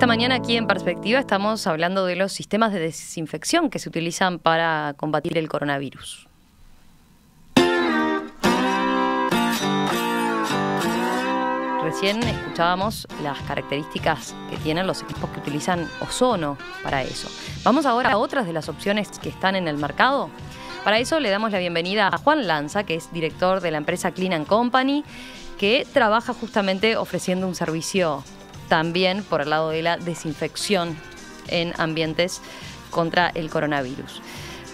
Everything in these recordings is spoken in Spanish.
Esta mañana aquí en Perspectiva estamos hablando de los sistemas de desinfección que se utilizan para combatir el coronavirus. Recién escuchábamos las características que tienen los equipos que utilizan ozono para eso. Vamos ahora a otras de las opciones que están en el mercado. Para eso le damos la bienvenida a Juan Lanza, que es director de la empresa Clean Company, que trabaja justamente ofreciendo un servicio también por el lado de la desinfección en ambientes contra el coronavirus.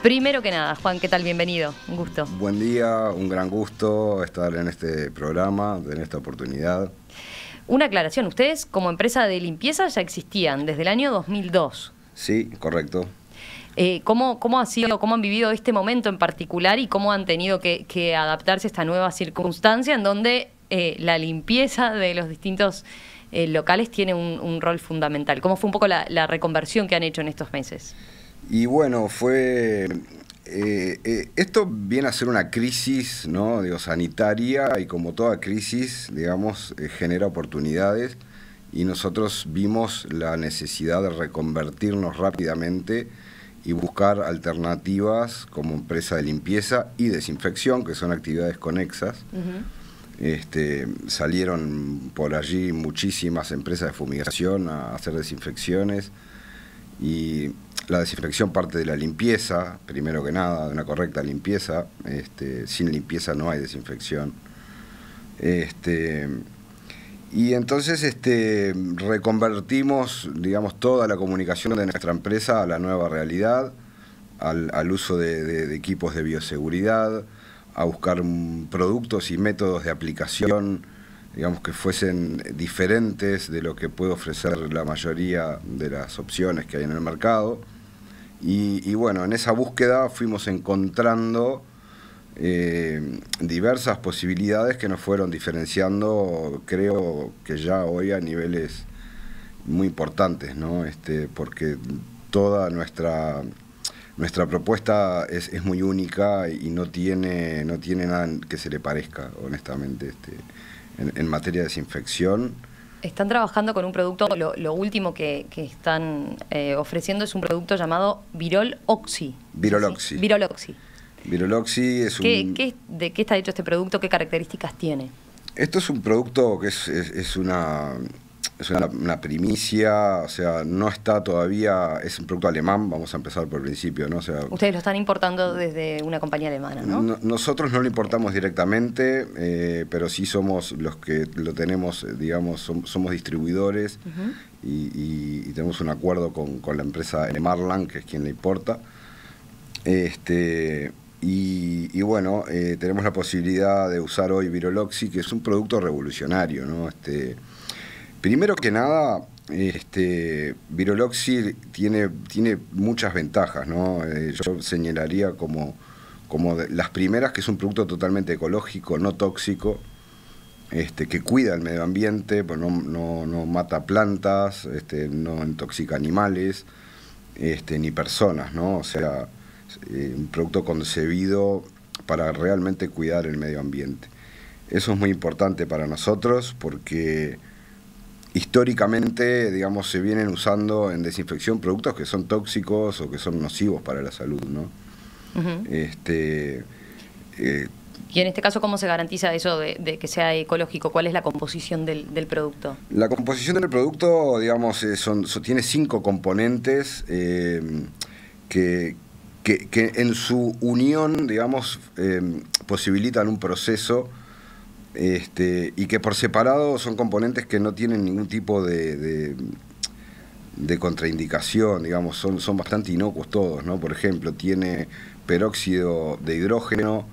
Primero que nada, Juan, ¿qué tal? Bienvenido, un gusto. Buen día, un gran gusto estar en este programa, en esta oportunidad. Una aclaración, ustedes como empresa de limpieza ya existían desde el año 2002. Sí, correcto. Eh, ¿cómo, ha sido, cómo han vivido este momento en particular y cómo han tenido que, adaptarse a esta nueva circunstancia en donde eh, la limpieza de los distintos eh, locales tiene un, rol fundamental. ¿Cómo fue un poco la, reconversión que han hecho en estos meses? Y bueno, fue eh, eh, esto viene a ser una crisis ¿no? De sanitaria y como toda crisis, digamos, genera oportunidades y nosotros vimos la necesidad de reconvertirnos rápidamente y buscar alternativas como empresa de limpieza y desinfección, que son actividades conexas. Este, salieron por allí muchísimas empresas de fumigación a hacer desinfecciones y la desinfección parte de la limpieza, primero que nada, de una correcta limpieza. Este, sin limpieza no hay desinfección. Este, y entonces este, reconvertimos, digamos, toda la comunicación de nuestra empresa a la nueva realidad, al, uso de equipos de bioseguridad, a buscar productos y métodos de aplicación, digamos, que fuesen diferentes de lo que puede ofrecer la mayoría de las opciones que hay en el mercado. Y, bueno, en esa búsqueda fuimos encontrando eh, diversas posibilidades que nos fueron diferenciando, creo que ya hoy a niveles muy importantes, ¿no? Este, porque toda nuestra nuestra propuesta es, muy única y no tiene, no tiene nada que se le parezca, honestamente, este, en, materia de desinfección. Están trabajando con un producto, lo, último que, están eh, ofreciendo es un producto llamado Virol Viroloxi. Virol Oxy. es un... ¿De qué está hecho este producto? ¿Qué características tiene? Esto es un producto que es una es una, primicia, o sea, no está todavía, es un producto alemán, vamos a empezar por el principio, ¿no? Ustedes lo están importando desde una compañía alemana, ¿no? nosotros no lo importamos directamente, eh, pero sí somos los que lo tenemos, eh, digamos, somos distribuidores y, tenemos un acuerdo con, la empresa Marlan, que es quien le importa. Este, y, bueno, eh, tenemos la posibilidad de usar hoy Viroloxi, que es un producto revolucionario, ¿no? Este, Primero que nada, este, Viroloxi tiene, tiene muchas ventajas, ¿no? Eh, yo señalaría como, como las primeras que es un producto totalmente ecológico, no tóxico, este, que cuida el medio ambiente, pues no, mata plantas, este, no intoxica animales, este, ni personas, ¿no? O sea, eh, un producto concebido para realmente cuidar el medio ambiente. Eso es muy importante para nosotros porque históricamente, digamos, se vienen usando en desinfección productos que son tóxicos o que son nocivos para la salud, ¿no? este, eh, y en este caso, ¿cómo se garantiza eso de, que sea ecológico? ¿Cuál es la composición del, producto? La composición del producto, digamos, eh, tiene cinco componentes eh, que, en su unión, digamos, posibilitan un proceso este, y que por separado son componentes que no tienen ningún tipo de, contraindicación, digamos, son, son bastante inocuos todos, ¿no? Por ejemplo, tiene peróxido de hidrógeno,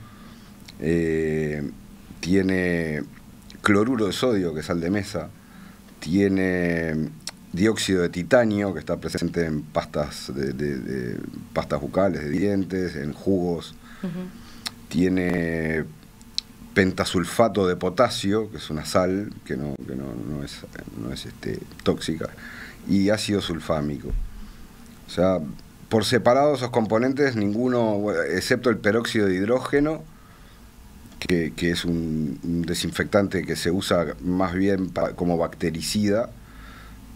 eh, tiene cloruro de sodio, que es sal de mesa, tiene dióxido de titanio, que está presente en pastas, de, pastas bucales, de dientes, en jugos, tiene pentasulfato de potasio, que es una sal que no, es, este, tóxica, y ácido sulfámico. O sea, por separado esos componentes, ninguno, excepto el peróxido de hidrógeno, que, es un, desinfectante que se usa más bien como bactericida,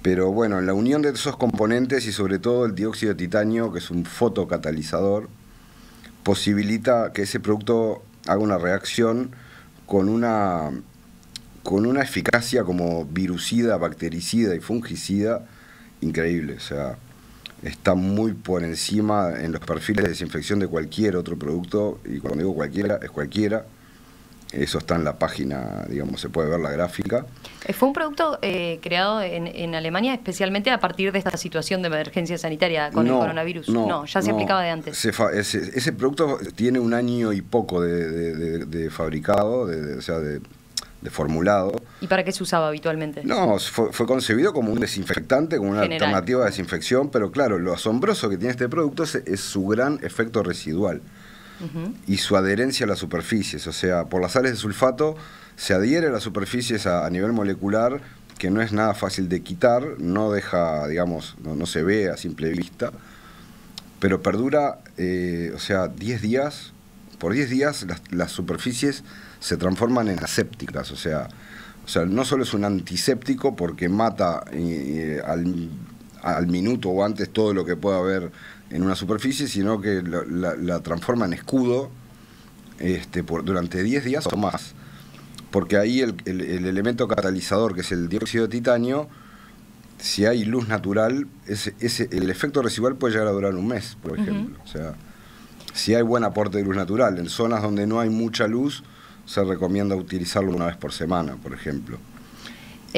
pero bueno, la unión de esos componentes y sobre todo el dióxido de titanio, que es un fotocatalizador, posibilita que ese producto haga una reacción con una, con una eficacia como virucida, bactericida y fungicida increíble. O sea, está muy por encima en los perfiles de desinfección de cualquier otro producto, y cuando digo cualquiera, es cualquiera. Eso está en la página, digamos, se puede ver la gráfica. Eh, fue un producto eh, creado en, Alemania especialmente a partir de esta situación de emergencia sanitaria con el coronavirus. No, ya se aplicaba de antes. ese, producto tiene un año y poco de, fabricado, o sea, de, formulado. ¿Y para qué se usaba habitualmente? No, fue, concebido como un desinfectante, como una alternativa de desinfección, pero claro, lo asombroso que tiene este producto es su gran efecto residual y su adherencia a las superficies. O sea, por las sales de sulfato se adhiere a las superficies a, nivel molecular que no es nada fácil de quitar, no deja, digamos, no, se ve a simple vista, pero perdura, eh, o sea, 10 días, por 10 días las, superficies se transforman en asépticas, o sea, o sea, no solo es un antiséptico porque mata eh, eh, al, minuto o antes todo lo que pueda haber en una superficie, sino que la, transforma en escudo este, durante 10 días o más. Porque ahí el, elemento catalizador, que es el dióxido de titanio, si hay luz natural, ese, el efecto residual puede llegar a durar un mes, por ejemplo. O sea, si hay buen aporte de luz natural, en zonas donde no hay mucha luz, se recomienda utilizarlo una vez por semana, por ejemplo.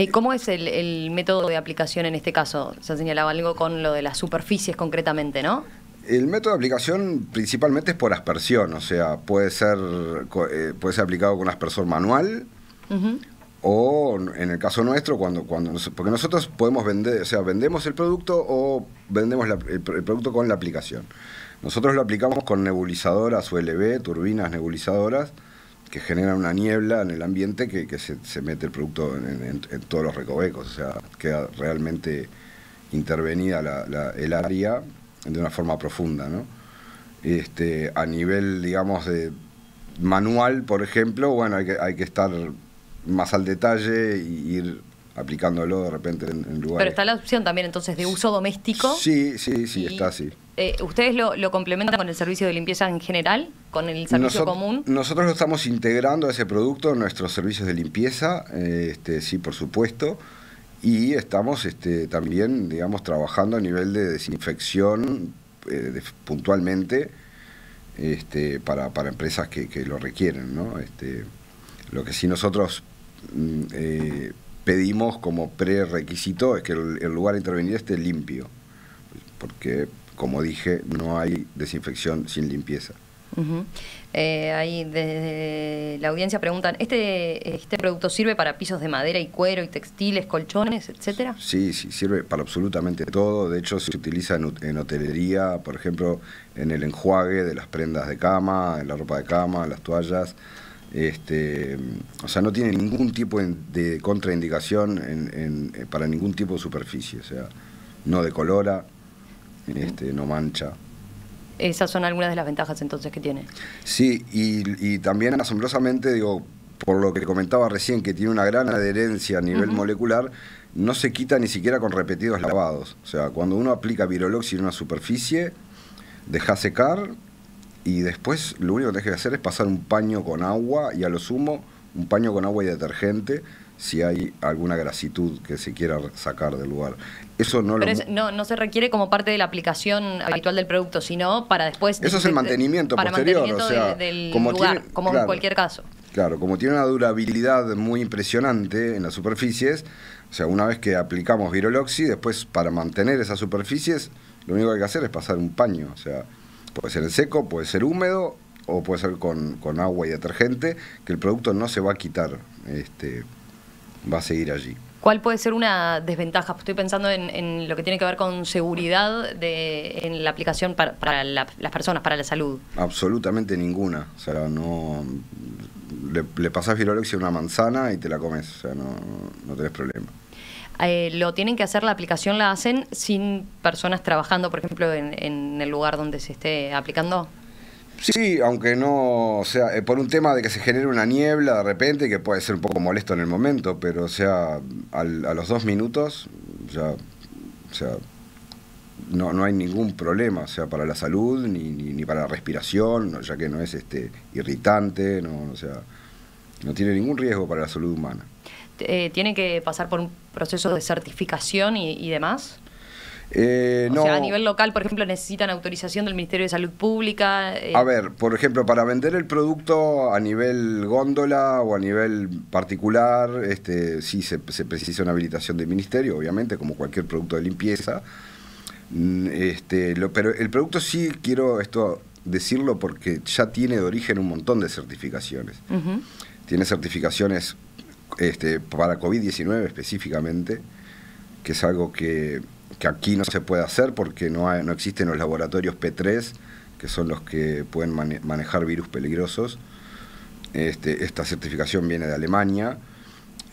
Eh, ¿Cómo es el, método de aplicación en este caso? Se señalaba algo con lo de las superficies concretamente, ¿no? El método de aplicación principalmente es por aspersión, o sea, puede ser, eh, puede ser aplicado con aspersor manual o en el caso nuestro, cuando, cuando porque nosotros podemos vender, o sea, vendemos el producto o vendemos el, el producto con la aplicación. Nosotros lo aplicamos con nebulizadoras ULB, turbinas nebulizadoras, que genera una niebla en el ambiente que, se, mete el producto en, todos los recovecos, o sea, queda realmente intervenida el área de una forma profunda, ¿no? Este, a nivel, digamos, de manual, por ejemplo, bueno, hay que, hay que estar más al detalle y ir aplicándolo de repente en, lugar. lugares. Pero está la opción también entonces de uso doméstico. Sí, sí, sí, está así. Eh, ¿Ustedes lo, complementan con el servicio de limpieza en general, con el servicio común? Nosotros lo estamos integrando a ese producto, nuestros servicios de limpieza, eh, este, sí, por supuesto. Y estamos este, también, digamos, trabajando a nivel de desinfección eh, puntualmente este, para, empresas que, lo requieren, ¿no? Este, lo que sí nosotros mm, pedimos como prerequisito es que el, lugar a intervenir esté limpio, porque como dije, no hay desinfección sin limpieza. Eh, ahí desde la audiencia preguntan, ¿este, ¿este producto sirve para pisos de madera y cuero y textiles, colchones, etcétera? Sí, sí, sirve para absolutamente todo. De hecho, se utiliza en, hotelería, por ejemplo, en el enjuague de las prendas de cama, en la ropa de cama, las toallas. Este, o sea, no tiene ningún tipo de contraindicación eh, para ningún tipo de superficie, o sea, no decolora, este, no mancha. Esas son algunas de las ventajas entonces que tiene. Sí, y, también asombrosamente, digo, por lo que comentaba recién, que tiene una gran adherencia a nivel molecular, no se quita ni siquiera con repetidos lavados. O sea, cuando uno aplica Virolox en una superficie, deja secar y después lo único que tenés que hacer es pasar un paño con agua y a lo sumo un paño con agua y detergente si hay alguna grasitud que se quiera sacar del lugar. Eso no lo... no, se requiere como parte de la aplicación habitual del producto, sino para después... Eso es el mantenimiento posterior, o sea, como como en cualquier caso. Claro, como tiene una durabilidad muy impresionante en las superficies, o sea, una vez que aplicamos Viroloxi, después para mantener esas superficies, lo único que hay que hacer es pasar un paño, o sea, puede ser en seco, puede ser húmedo o puede ser con, agua y detergente, que el producto no se va a quitar, este, va a seguir allí. ¿Cuál puede ser una desventaja? Estoy pensando en, lo que tiene que ver con seguridad de, en la aplicación para, las personas, para la salud. Absolutamente ninguna. O sea, no. Le, le pasás a una manzana y te la comes. O sea, no, no tenés problema. Eh, lo tienen que hacer, la aplicación la hacen sin personas trabajando, por ejemplo, en, el lugar donde se esté aplicando. Sí, aunque no, o sea, eh, por un tema de que se genere una niebla de repente, que puede ser un poco molesto en el momento, pero o sea, a los dos minutos, ya, o sea, no, no hay ningún problema, o sea, para la salud, ni, ni, ni para la respiración, ya que no es este irritante, no, o sea, no tiene ningún riesgo para la salud humana. Eh, ¿Tiene que pasar por un proceso de certificación y, demás? Eh, o sea, a nivel local, por ejemplo, necesitan autorización del Ministerio de Salud Pública. Eh. A ver, por ejemplo, para vender el producto a nivel góndola o a nivel particular, este, sí se, precisa una habilitación del Ministerio, obviamente, como cualquier producto de limpieza. Mm, este, pero el producto sí quiero esto decirlo porque ya tiene de origen un montón de certificaciones tiene certificaciones este, para COVID-19 específicamente, que es algo que, aquí no se puede hacer porque no, no existen los laboratorios P3, que son los que pueden manejar virus peligrosos. Este, esta certificación viene de Alemania.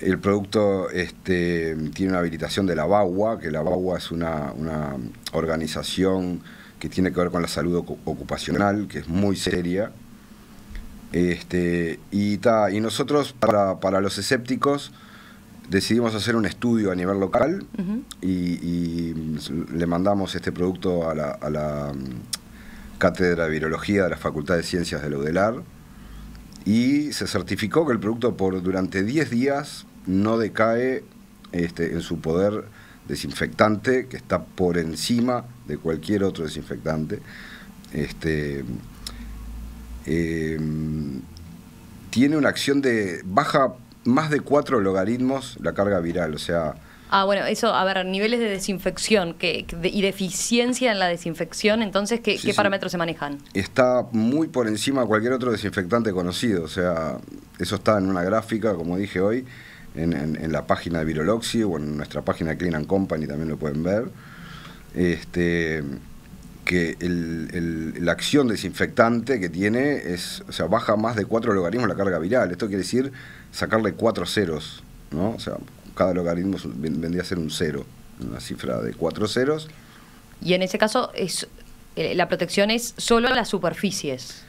El producto este, tiene una habilitación de la BAUA, que la BAUA es una, una organización que tiene que ver con la salud ocupacional, que es muy seria este, y, y nosotros, para, los escépticos, decidimos hacer un estudio a nivel local y, le mandamos este producto a la, mm, Cátedra de Virología de la Facultad de Ciencias de la UDELAR y se certificó que el producto por durante 10 días no decae este, en su poder desinfectante, que está por encima de cualquier otro desinfectante. Este, Em, tiene una acción de baja más de cuatro logaritmos la carga viral, o sea... Ah, bueno, eso, a ver, niveles de desinfección que, de, y deficiencia en la desinfección, entonces, ¿qué, parámetros se manejan? Está muy por encima de cualquier otro desinfectante conocido, o sea, eso está en una gráfica, como dije hoy, en, la página de Viroloxi o en nuestra página de Clean and Company también lo pueden ver. Este, que la acción desinfectante que tiene es, o sea, baja más de cuatro logaritmos la carga viral. Esto quiere decir sacarle cuatro ceros, ¿no? O sea, cada logaritmo vendría a ser un cero, una cifra de cuatro ceros. Y en ese caso, es, eh, la protección es solo en las superficies.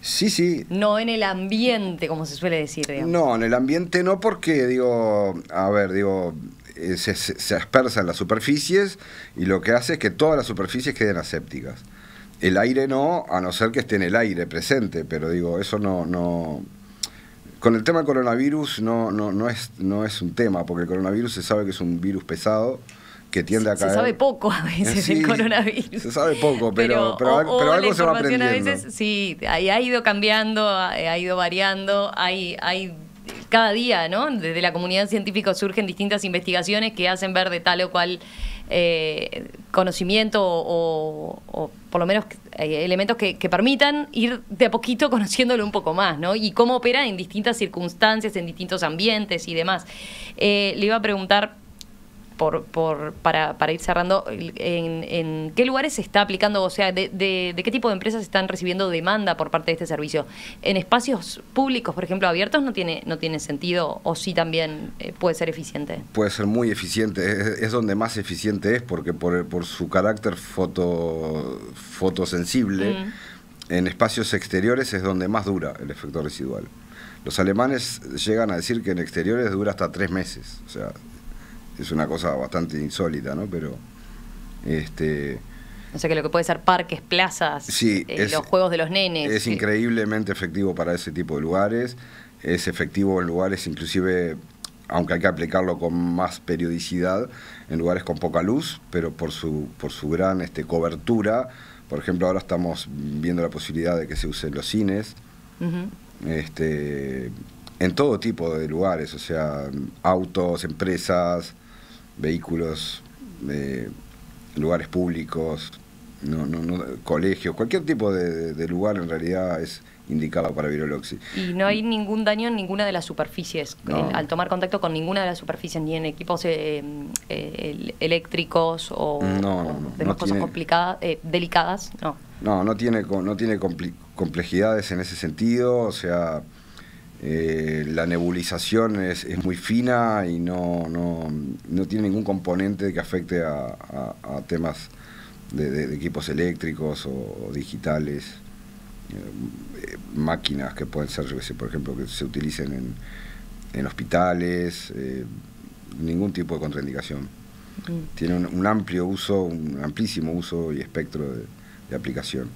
Sí, sí. No en el ambiente, como se suele decir. Digamos. No, en el ambiente no, porque, digo, a ver, digo, eh, se, se, en las superficies y lo que hace es que todas las superficies queden asépticas. El aire no, a no ser que esté en el aire presente, pero digo, eso no... no con el tema del coronavirus no, no, no, es, no es un tema, porque el coronavirus se sabe que es un virus pesado que tiende a caer. Se sabe poco a eh, veces el coronavirus. Se sabe poco, pero, algo se va A veces, sí, ha ido cambiando, ha ido variando, hay cada día, ¿no? Desde la comunidad científica surgen distintas investigaciones que hacen ver de tal o cual eh, conocimiento o, por lo menos eh, elementos que, permitan ir de a poquito conociéndolo un poco más, ¿no? Y cómo opera en distintas circunstancias, en distintos ambientes y demás. Eh, le iba a preguntar por, para, ir cerrando, ¿en, qué lugares se está aplicando? O sea, de, qué tipo de empresas están recibiendo demanda por parte de este servicio? ¿En espacios públicos, por ejemplo, abiertos no tiene, no tiene sentido o sí también eh, puede ser eficiente? Puede ser muy eficiente, es, donde más eficiente es porque por, su carácter fotosensible, en espacios exteriores es donde más dura el efecto residual. Los alemanes llegan a decir que en exteriores dura hasta tres meses, o sea, es una cosa bastante insólita, ¿no? Pero, este... O sea que lo que puede ser parques, plazas, eh, los juegos de los nenes. Es increíblemente efectivo para ese tipo de lugares. Es efectivo en lugares inclusive, aunque hay que aplicarlo con más periodicidad, en lugares con poca luz, pero por su, por su gran este, cobertura. Por ejemplo, ahora estamos viendo la posibilidad de que se usen los cines. este, en todo tipo de lugares, o sea, autos, empresas, vehículos, eh, lugares públicos, no, colegios, cualquier tipo de, lugar en realidad es indicado para viroloxi. Y no hay ningún daño en ninguna de las superficies, eh, al tomar contacto con ninguna de las superficies, ni en equipos eh, eléctricos o, no, cosas complicadas, delicadas, no. No, no tiene, no tiene complejidades en ese sentido, o sea, eh, la nebulización es, muy fina y no, no, no, tiene ningún componente que afecte a, temas de, equipos eléctricos o, digitales, eh, eh, máquinas que pueden ser, por ejemplo, que se utilicen en, en hospitales, ningún tipo de contraindicación. Mm. Tiene un, amplio uso, un amplísimo uso y espectro de aplicación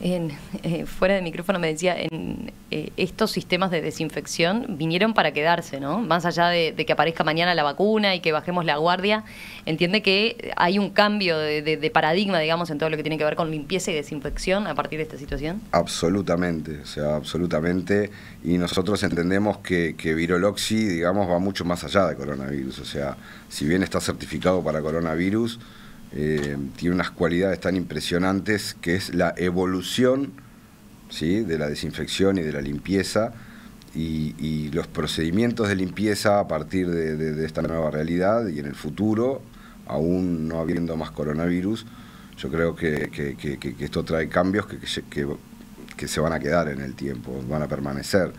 en, eh, fuera de micrófono me decía, en, eh, estos sistemas de desinfección vinieron para quedarse, ¿no? Más allá de, que aparezca mañana la vacuna y que bajemos la guardia, entiende que hay un cambio de, paradigma, digamos, en todo lo que tiene que ver con limpieza y desinfección a partir de esta situación. Absolutamente, o sea, absolutamente. Y nosotros entendemos que, que Viroloxi, digamos, va mucho más allá de coronavirus. O sea, si bien está certificado para coronavirus, eh, tiene unas cualidades tan impresionantes que es la evolución ¿sí? de la desinfección y de la limpieza y, los procedimientos de limpieza a partir de, esta nueva realidad y en el futuro, aún no habiendo más coronavirus, yo creo que, esto trae cambios que, se van a quedar en el tiempo, van a permanecer.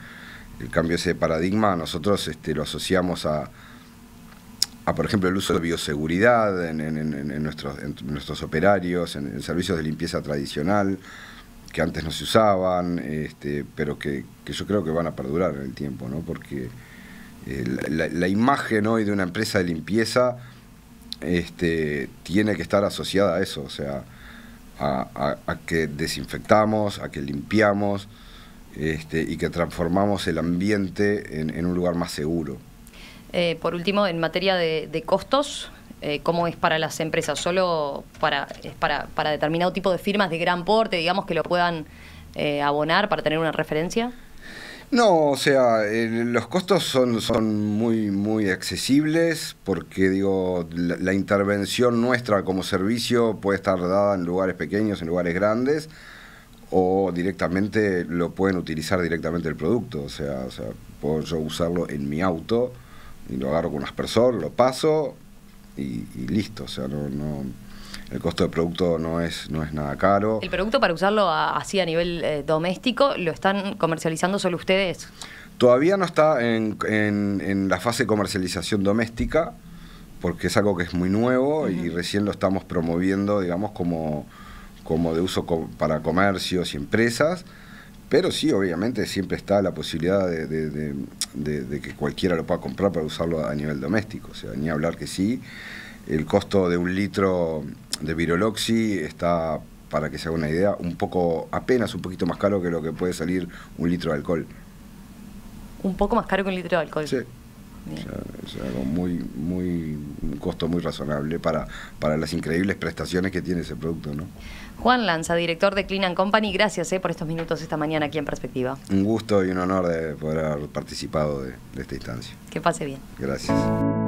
El cambio ese de paradigma nosotros este, lo asociamos a, a, por ejemplo, el uso de bioseguridad en, nuestros, operarios, en, servicios de limpieza tradicional, que antes no se usaban, este, pero que, yo creo que van a perdurar en el tiempo, ¿no? porque eh, la, imagen hoy de una empresa de limpieza este, tiene que estar asociada a eso, o sea, a, que desinfectamos, a que limpiamos este, y que transformamos el ambiente en un lugar más seguro. Eh, por último, en materia de, costos, eh, ¿cómo es para las empresas? ¿Solo para, es para, para, determinado tipo de firmas de gran porte, digamos, que lo puedan eh, abonar para tener una referencia? No, o sea, los costos son, muy, muy accesibles porque, digo, la, intervención nuestra como servicio puede estar dada en lugares pequeños, en lugares grandes, o directamente lo pueden utilizar directamente el producto. O sea, o sea puedo yo usarlo en mi auto y lo agarro con un aspersor, lo paso y, listo. O sea, no, no, el costo del producto no es, no es nada caro. ¿El producto para usarlo así a nivel eh, doméstico lo están comercializando solo ustedes? Todavía no está en, en, la fase de comercialización doméstica, porque es algo que es muy nuevo y recién lo estamos promoviendo, digamos, como, como de uso para comercios y empresas. Pero sí, obviamente siempre está la posibilidad de, que cualquiera lo pueda comprar para usarlo a nivel doméstico. O sea, ni hablar que sí. El costo de un litro de Viroloxi está, para que se haga una idea, un poco, apenas un poquito más caro que lo que puede salir un litro de alcohol. Un poco más caro que un litro de alcohol. Sí. es algo muy, muy, un costo muy razonable para, para las increíbles prestaciones que tiene ese producto, ¿no? Juan Lanza, director de Clean Company, gracias eh, por estos minutos esta mañana aquí en Perspectiva. Un gusto y un honor de poder haber participado de esta instancia. Que pase bien. Gracias.